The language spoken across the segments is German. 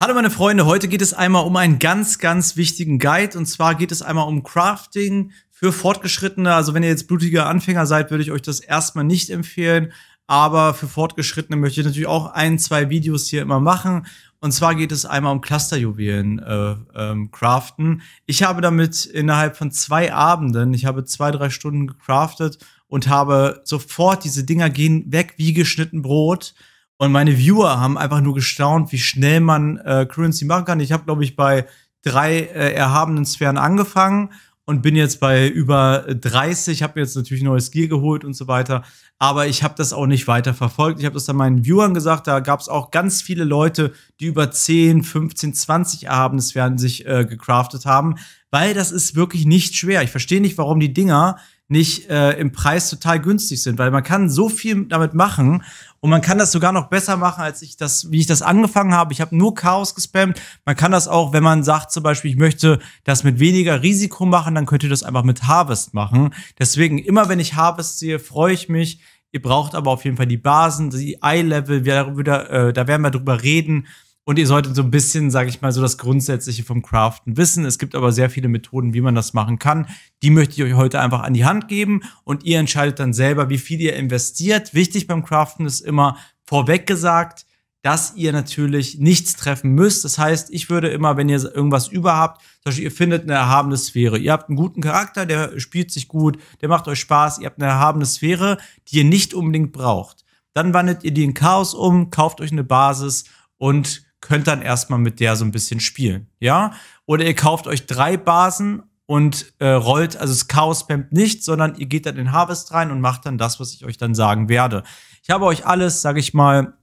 Hallo meine Freunde, heute geht es einmal um einen ganz, ganz wichtigen Guide und zwar geht es einmal um Crafting für Fortgeschrittene. Also wenn ihr jetzt blutiger Anfänger seid, würde ich euch das erstmal nicht empfehlen, aber für Fortgeschrittene möchte ich natürlich auch ein, zwei Videos hier immer machen. Und zwar geht es einmal um Clusterjuwelen äh, ähm, craften. Ich habe damit innerhalb von zwei Abenden, ich habe zwei, drei Stunden gecraftet und habe sofort, diese Dinger gehen weg wie geschnitten Brot. Und meine Viewer haben einfach nur gestaunt, wie schnell man äh, Currency machen kann. Ich habe, glaube ich, bei drei äh, erhabenen Sphären angefangen und bin jetzt bei über 30, habe mir jetzt natürlich neues Gear geholt und so weiter, aber ich habe das auch nicht weiter verfolgt. Ich habe das dann meinen Viewern gesagt, da gab es auch ganz viele Leute, die über 10, 15, 20 erhabene Sphären sich äh, gecraftet haben, weil das ist wirklich nicht schwer. Ich verstehe nicht, warum die Dinger nicht äh, im Preis total günstig sind, weil man kann so viel damit machen und man kann das sogar noch besser machen, als ich das, wie ich das angefangen habe. Ich habe nur Chaos gespammt. Man kann das auch, wenn man sagt zum Beispiel, ich möchte das mit weniger Risiko machen, dann könnt ihr das einfach mit Harvest machen. Deswegen, immer wenn ich Harvest sehe, freue ich mich. Ihr braucht aber auf jeden Fall die Basen, die Eye-Level, da, äh, da werden wir drüber reden. Und ihr solltet so ein bisschen, sage ich mal, so das Grundsätzliche vom Craften wissen. Es gibt aber sehr viele Methoden, wie man das machen kann. Die möchte ich euch heute einfach an die Hand geben und ihr entscheidet dann selber, wie viel ihr investiert. Wichtig beim Craften ist immer vorweg gesagt, dass ihr natürlich nichts treffen müsst. Das heißt, ich würde immer, wenn ihr irgendwas über habt, zum Beispiel ihr findet eine erhabene Sphäre. Ihr habt einen guten Charakter, der spielt sich gut, der macht euch Spaß. Ihr habt eine erhabene Sphäre, die ihr nicht unbedingt braucht. Dann wandelt ihr die in Chaos um, kauft euch eine Basis und könnt dann erstmal mit der so ein bisschen spielen. Ja? Oder ihr kauft euch drei Basen und äh, rollt, also das Chaos spammt nicht, sondern ihr geht dann in Harvest rein und macht dann das, was ich euch dann sagen werde. Ich habe euch alles, sage ich mal,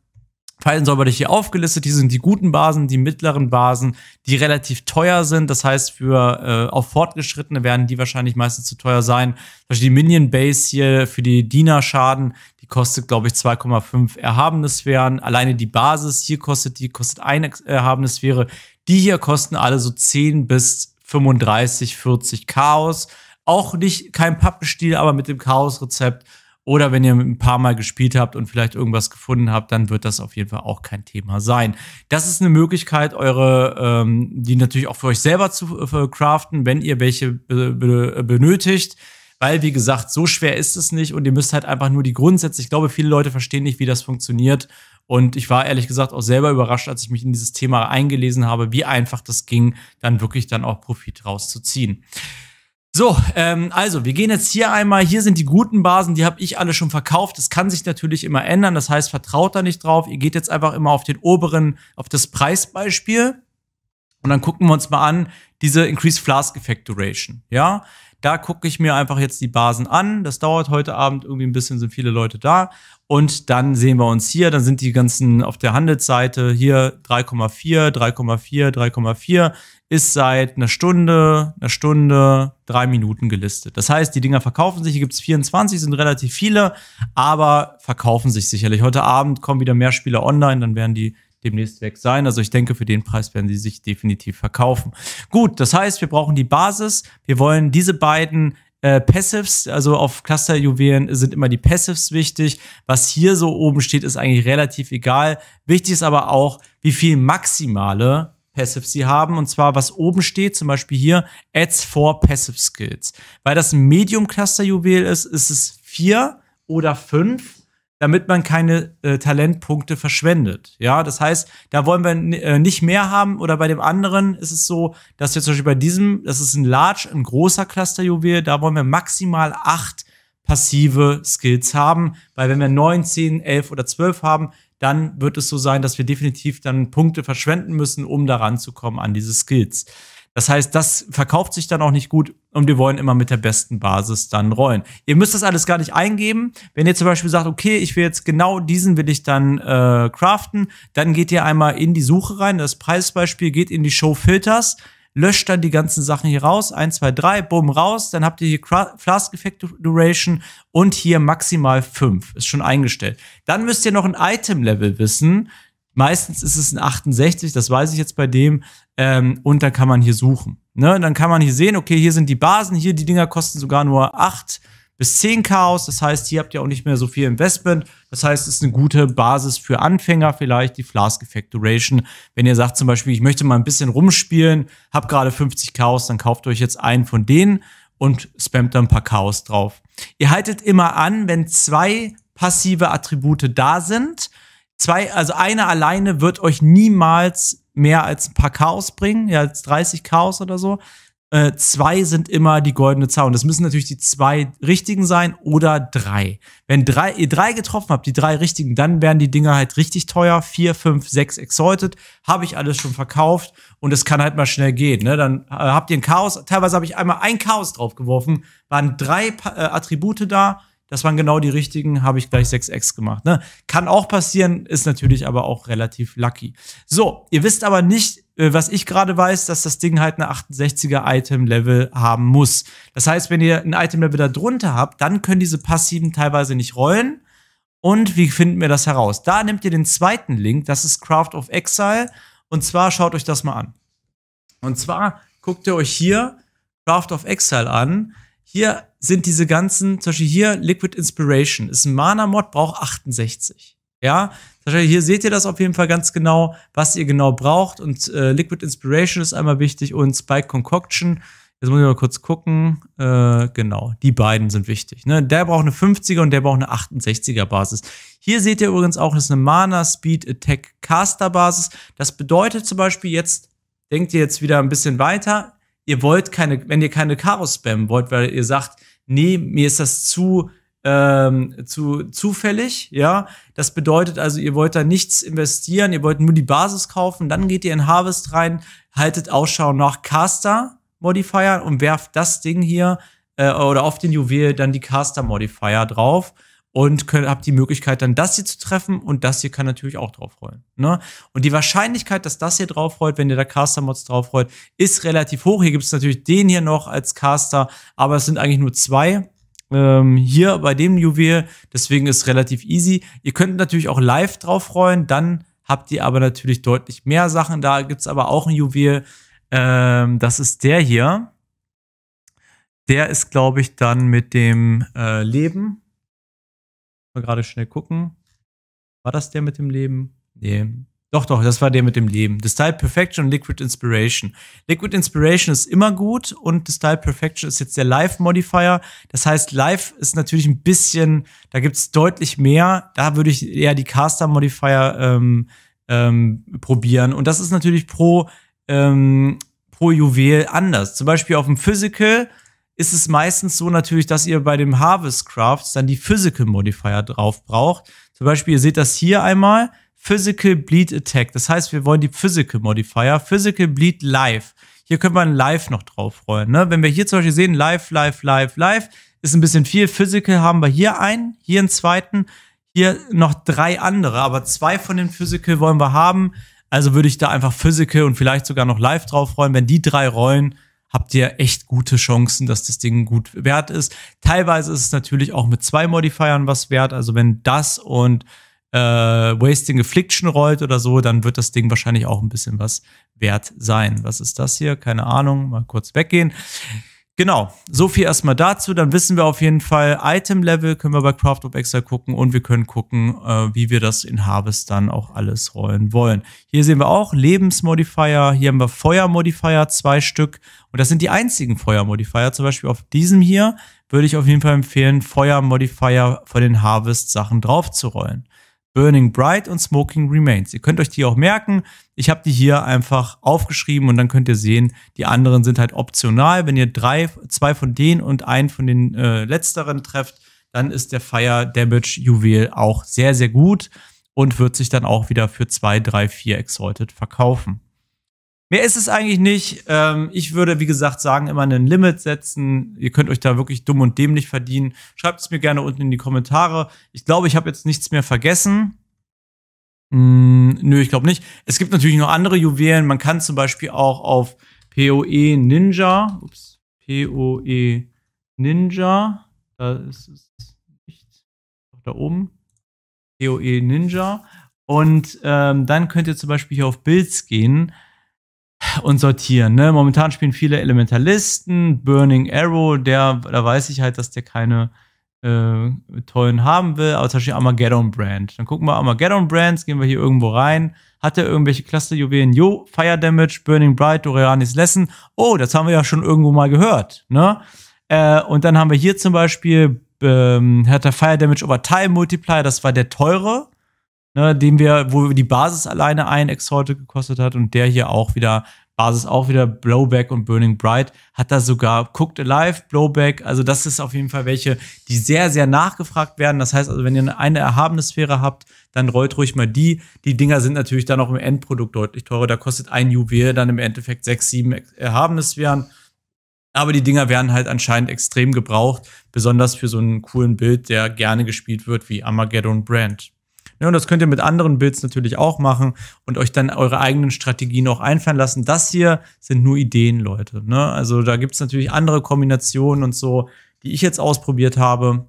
feinsäuberlich hier aufgelistet. Hier sind die guten Basen, die mittleren Basen, die relativ teuer sind. Das heißt, für äh, auch Fortgeschrittene werden die wahrscheinlich meistens zu teuer sein. Zum Beispiel die Minion Base hier für die Diener-Schaden, die kostet, glaube ich, 2,5 Erhabenesphären. Alleine die Basis hier kostet, die kostet eine Erhabenesphäre. Die hier kosten alle so 10 bis 35, 40 Chaos. Auch nicht kein Pappenstiel, aber mit dem Chaos-Rezept. Oder wenn ihr ein paar Mal gespielt habt und vielleicht irgendwas gefunden habt, dann wird das auf jeden Fall auch kein Thema sein. Das ist eine Möglichkeit, eure, ähm, die natürlich auch für euch selber zu äh, craften, wenn ihr welche be be benötigt weil, wie gesagt, so schwer ist es nicht und ihr müsst halt einfach nur die Grundsätze. Ich glaube, viele Leute verstehen nicht, wie das funktioniert. Und ich war ehrlich gesagt auch selber überrascht, als ich mich in dieses Thema eingelesen habe, wie einfach das ging, dann wirklich dann auch Profit rauszuziehen. So, ähm, also wir gehen jetzt hier einmal, hier sind die guten Basen, die habe ich alle schon verkauft. Das kann sich natürlich immer ändern, das heißt, vertraut da nicht drauf. Ihr geht jetzt einfach immer auf den oberen, auf das Preisbeispiel und dann gucken wir uns mal an, diese Increased Flask Effect Duration. Ja, da gucke ich mir einfach jetzt die Basen an. Das dauert heute Abend irgendwie ein bisschen, sind viele Leute da. Und dann sehen wir uns hier. Dann sind die ganzen auf der Handelsseite hier 3,4, 3,4, 3,4 ist seit einer Stunde, einer Stunde, drei Minuten gelistet. Das heißt, die Dinger verkaufen sich. Hier gibt es 24, sind relativ viele, aber verkaufen sich sicherlich. Heute Abend kommen wieder mehr Spieler online, dann werden die demnächst weg sein. Also ich denke, für den Preis werden sie sich definitiv verkaufen. Gut, das heißt, wir brauchen die Basis. Wir wollen diese beiden äh, Passives, also auf Cluster-Juwelen sind immer die Passives wichtig. Was hier so oben steht, ist eigentlich relativ egal. Wichtig ist aber auch, wie viel maximale Passives sie haben. Und zwar, was oben steht, zum Beispiel hier, Adds for Passive Skills. Weil das ein Medium-Cluster-Juwel ist, ist es vier oder fünf damit man keine äh, Talentpunkte verschwendet. Ja, das heißt, da wollen wir äh, nicht mehr haben oder bei dem anderen ist es so, dass wir zum Beispiel bei diesem, das ist ein Large, ein großer Clusterjuwel, da wollen wir maximal acht passive Skills haben, weil wenn wir neun, zehn, elf oder zwölf haben, dann wird es so sein, dass wir definitiv dann Punkte verschwenden müssen, um daran zu kommen an diese Skills. Das heißt, das verkauft sich dann auch nicht gut und wir wollen immer mit der besten Basis dann rollen. Ihr müsst das alles gar nicht eingeben. Wenn ihr zum Beispiel sagt, okay, ich will jetzt genau diesen will ich dann äh, craften, dann geht ihr einmal in die Suche rein, das Preisbeispiel geht in die Show Filters, löscht dann die ganzen Sachen hier raus, eins, zwei, drei, bumm, raus, dann habt ihr hier Flask Effect Duration und hier maximal fünf ist schon eingestellt. Dann müsst ihr noch ein Item Level wissen, Meistens ist es ein 68, das weiß ich jetzt bei dem. Ähm, und dann kann man hier suchen. Ne? Und dann kann man hier sehen, okay, hier sind die Basen, hier die Dinger kosten sogar nur 8 bis 10 Chaos. Das heißt, hier habt ihr auch nicht mehr so viel Investment. Das heißt, es ist eine gute Basis für Anfänger, vielleicht die Flask Effect Duration. Wenn ihr sagt zum Beispiel, ich möchte mal ein bisschen rumspielen, hab gerade 50 Chaos, dann kauft euch jetzt einen von denen und spammt da ein paar Chaos drauf. Ihr haltet immer an, wenn zwei passive Attribute da sind zwei, also eine alleine wird euch niemals mehr als ein paar Chaos bringen, ja, als 30 Chaos oder so. Äh, zwei sind immer die goldene Zahl. Und das müssen natürlich die zwei richtigen sein oder drei. Wenn drei, ihr drei getroffen habt, die drei richtigen, dann werden die Dinger halt richtig teuer. Vier, fünf, sechs exalted. Habe ich alles schon verkauft und es kann halt mal schnell gehen. Ne? Dann äh, habt ihr ein Chaos. Teilweise habe ich einmal ein Chaos draufgeworfen, waren drei äh, Attribute da das waren genau die richtigen, habe ich gleich 6x gemacht. Ne? Kann auch passieren, ist natürlich aber auch relativ lucky. So, ihr wisst aber nicht, äh, was ich gerade weiß, dass das Ding halt eine 68er Item Level haben muss. Das heißt, wenn ihr ein Item Level da drunter habt, dann können diese passiven teilweise nicht rollen. Und wie finden wir das heraus? Da nehmt ihr den zweiten Link, das ist Craft of Exile. Und zwar schaut euch das mal an. Und zwar guckt ihr euch hier Craft of Exile an hier sind diese ganzen, zum Beispiel hier Liquid Inspiration, ist ein Mana-Mod, braucht 68. Ja, hier seht ihr das auf jeden Fall ganz genau, was ihr genau braucht. Und äh, Liquid Inspiration ist einmal wichtig und Spike Concoction. Jetzt muss ich mal kurz gucken. Äh, genau, die beiden sind wichtig. Ne? Der braucht eine 50er und der braucht eine 68er Basis. Hier seht ihr übrigens auch, das ist eine Mana Speed Attack Caster Basis. Das bedeutet zum Beispiel jetzt, denkt ihr jetzt wieder ein bisschen weiter, ihr wollt keine, wenn ihr keine Karos spammen wollt, weil ihr sagt, nee, mir ist das zu ähm, zu zufällig, ja. Das bedeutet also, ihr wollt da nichts investieren, ihr wollt nur die Basis kaufen, dann geht ihr in Harvest rein, haltet Ausschau nach Caster Modifier und werft das Ding hier äh, oder auf den Juwel dann die Caster Modifier drauf und könnt, habt die Möglichkeit, dann das hier zu treffen und das hier kann natürlich auch draufrollen. Ne? Und die Wahrscheinlichkeit, dass das hier draufrollt, wenn ihr da Caster-Mods draufrollt, ist relativ hoch. Hier gibt es natürlich den hier noch als Caster, aber es sind eigentlich nur zwei. Ähm, hier bei dem Juwel, deswegen ist relativ easy. Ihr könnt natürlich auch live draufrollen, dann habt ihr aber natürlich deutlich mehr Sachen. Da gibt es aber auch ein Juwel, ähm, das ist der hier. Der ist, glaube ich, dann mit dem äh, Leben Mal gerade schnell gucken. War das der mit dem Leben? Nee. Doch, doch, das war der mit dem Leben. The Style Perfection und Liquid Inspiration. Liquid Inspiration ist immer gut und The Style Perfection ist jetzt der Live Modifier. Das heißt, Live ist natürlich ein bisschen, da gibt's deutlich mehr. Da würde ich eher die Caster Modifier ähm, ähm, probieren. Und das ist natürlich pro, ähm, pro Juwel anders. Zum Beispiel auf dem Physical ist es meistens so natürlich, dass ihr bei dem Harvest Crafts dann die Physical Modifier drauf braucht. Zum Beispiel, ihr seht das hier einmal, Physical Bleed Attack. Das heißt, wir wollen die Physical Modifier, Physical Bleed Live. Hier können wir ein Live noch draufrollen. Ne? Wenn wir hier zum Beispiel sehen, Live, Live, Live, Live, ist ein bisschen viel. Physical haben wir hier einen, hier einen zweiten, hier noch drei andere, aber zwei von den Physical wollen wir haben. Also würde ich da einfach Physical und vielleicht sogar noch Live draufrollen. Wenn die drei rollen, habt ihr echt gute Chancen, dass das Ding gut wert ist. Teilweise ist es natürlich auch mit zwei Modifiern was wert. Also wenn das und äh, Wasting Affliction rollt oder so, dann wird das Ding wahrscheinlich auch ein bisschen was wert sein. Was ist das hier? Keine Ahnung. Mal kurz weggehen. Genau, so viel erstmal dazu. Dann wissen wir auf jeden Fall, Item-Level können wir bei Craft of extra gucken und wir können gucken, äh, wie wir das in Harvest dann auch alles rollen wollen. Hier sehen wir auch Lebensmodifier, hier haben wir Feuermodifier, zwei Stück. Und das sind die einzigen Feuermodifier, zum Beispiel auf diesem hier würde ich auf jeden Fall empfehlen, Feuermodifier von den Harvest-Sachen draufzurollen. Burning Bright und Smoking Remains. Ihr könnt euch die auch merken. Ich habe die hier einfach aufgeschrieben und dann könnt ihr sehen, die anderen sind halt optional. Wenn ihr drei, zwei von denen und einen von den äh, letzteren trefft, dann ist der Fire Damage Juwel auch sehr, sehr gut und wird sich dann auch wieder für zwei, drei, vier Exalted verkaufen. Mehr ist es eigentlich nicht. Ähm, ich würde, wie gesagt, sagen, immer einen Limit setzen. Ihr könnt euch da wirklich dumm und dämlich verdienen. Schreibt es mir gerne unten in die Kommentare. Ich glaube, ich habe jetzt nichts mehr vergessen. Hm, nö, ich glaube nicht. Es gibt natürlich noch andere Juwelen. Man kann zum Beispiel auch auf PoE Ninja, ups, PoE Ninja, da ist es nicht, da oben, PoE Ninja. Und ähm, dann könnt ihr zum Beispiel hier auf Builds gehen und sortieren. Ne? Momentan spielen viele Elementalisten, Burning Arrow, der, da weiß ich halt, dass der keine äh, tollen haben will, aber zum Beispiel Armageddon Brand. Dann gucken wir Armageddon Brands, gehen wir hier irgendwo rein. Hat er irgendwelche Clusterjuwelen? Jo, Fire Damage, Burning Bright, Doreanis Lesson. Oh, das haben wir ja schon irgendwo mal gehört. Ne? Äh, und dann haben wir hier zum Beispiel ähm, hat er Fire Damage over Time Multiplier, das war der teure ne, den wir, wo die Basis alleine ein Exalted gekostet hat und der hier auch wieder, Basis auch wieder Blowback und Burning Bright, hat da sogar Cooked Alive, Blowback, also das ist auf jeden Fall welche, die sehr, sehr nachgefragt werden. Das heißt also, wenn ihr eine erhabene Sphäre habt, dann rollt ruhig mal die. Die Dinger sind natürlich dann auch im Endprodukt deutlich teurer. Da kostet ein Juwel dann im Endeffekt sechs, sieben erhabene Sphären. Aber die Dinger werden halt anscheinend extrem gebraucht, besonders für so einen coolen Bild, der gerne gespielt wird wie Armageddon Brand. Ja, ne, und das könnt ihr mit anderen Builds natürlich auch machen und euch dann eure eigenen Strategien auch einfallen lassen. Das hier sind nur Ideen, Leute. Ne? Also da gibt es natürlich andere Kombinationen und so, die ich jetzt ausprobiert habe.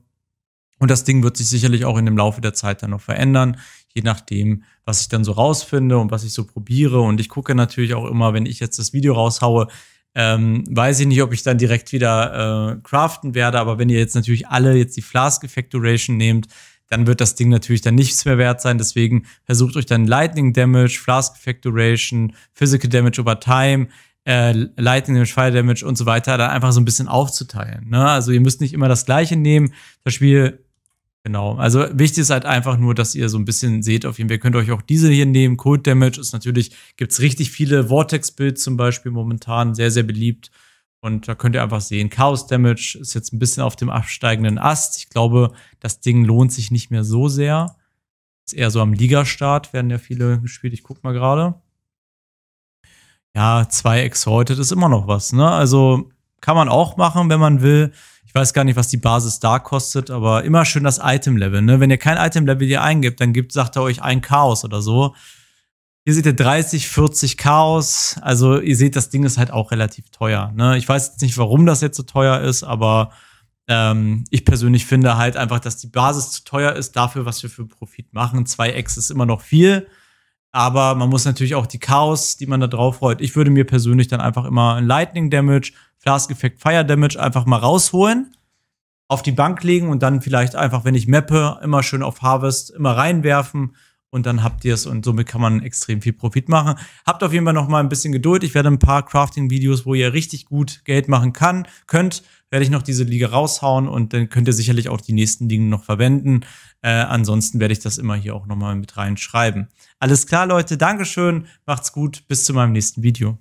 Und das Ding wird sich sicherlich auch in dem Laufe der Zeit dann noch verändern, je nachdem, was ich dann so rausfinde und was ich so probiere. Und ich gucke natürlich auch immer, wenn ich jetzt das Video raushaue, ähm, weiß ich nicht, ob ich dann direkt wieder äh, craften werde, aber wenn ihr jetzt natürlich alle jetzt die Flask Effect Duration nehmt, dann wird das Ding natürlich dann nichts mehr wert sein. Deswegen versucht euch dann Lightning Damage, Flask Effect Duration, Physical Damage over Time, äh, Lightning Damage, Fire Damage und so weiter, dann einfach so ein bisschen aufzuteilen. Ne? Also ihr müsst nicht immer das Gleiche nehmen. Das Spiel, genau. Also wichtig ist halt einfach nur, dass ihr so ein bisschen seht auf jeden Fall. Könnt Ihr euch auch diese hier nehmen. Cold Damage ist natürlich, gibt's richtig viele Vortex-Builds zum Beispiel momentan, sehr, sehr beliebt. Und da könnt ihr einfach sehen, Chaos Damage ist jetzt ein bisschen auf dem absteigenden Ast. Ich glaube, das Ding lohnt sich nicht mehr so sehr. Ist eher so am Ligastart, werden ja viele gespielt. Ich guck mal gerade. Ja, 2 Exalted ist immer noch was, ne? Also kann man auch machen, wenn man will. Ich weiß gar nicht, was die Basis da kostet, aber immer schön das Item-Level, ne? Wenn ihr kein Item-Level hier eingibt, dann gibt, sagt er euch ein Chaos oder so. Hier seht ihr 30, 40 Chaos. Also ihr seht, das Ding ist halt auch relativ teuer. Ne? Ich weiß jetzt nicht, warum das jetzt so teuer ist, aber ähm, ich persönlich finde halt einfach, dass die Basis zu teuer ist dafür, was wir für Profit machen. 2x ist immer noch viel, aber man muss natürlich auch die Chaos, die man da drauf rollt. Ich würde mir persönlich dann einfach immer ein Lightning Damage, Flask Effect Fire Damage einfach mal rausholen, auf die Bank legen und dann vielleicht einfach, wenn ich mappe, immer schön auf Harvest, immer reinwerfen und dann habt ihr es und somit kann man extrem viel Profit machen. Habt auf jeden Fall noch mal ein bisschen Geduld. Ich werde ein paar Crafting-Videos, wo ihr richtig gut Geld machen kann, könnt, werde ich noch diese Liga raushauen und dann könnt ihr sicherlich auch die nächsten Dinge noch verwenden. Äh, ansonsten werde ich das immer hier auch noch mal mit reinschreiben. Alles klar, Leute. Dankeschön. Macht's gut. Bis zu meinem nächsten Video.